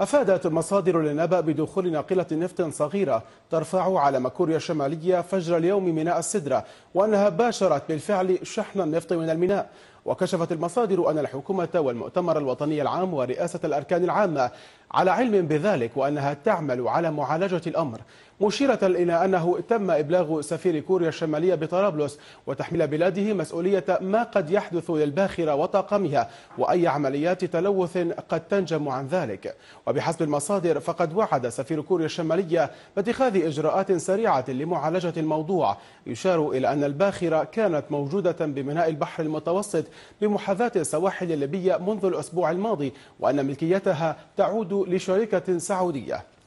أفادت مصادر للنبأ بدخول ناقلة نفط صغيرة ترفع علم كوريا الشمالية فجر اليوم ميناء السدرة وأنها باشرت بالفعل شحن النفط من الميناء وكشفت المصادر أن الحكومة والمؤتمر الوطني العام ورئاسة الأركان العامة على علم بذلك وأنها تعمل على معالجة الأمر مشيرة إلى أنه تم إبلاغ سفير كوريا الشمالية بطرابلس وتحميل بلاده مسؤولية ما قد يحدث للباخرة وطاقمها وأي عمليات تلوث قد تنجم عن ذلك وبحسب المصادر فقد وعد سفير كوريا الشمالية باتخاذ إجراءات سريعة لمعالجة الموضوع يشار إلى أن الباخرة كانت موجودة بميناء البحر المتوسط بمحاذاة السواحل الليبية منذ الأسبوع الماضي وأن ملكيتها تعود لشركة سعودية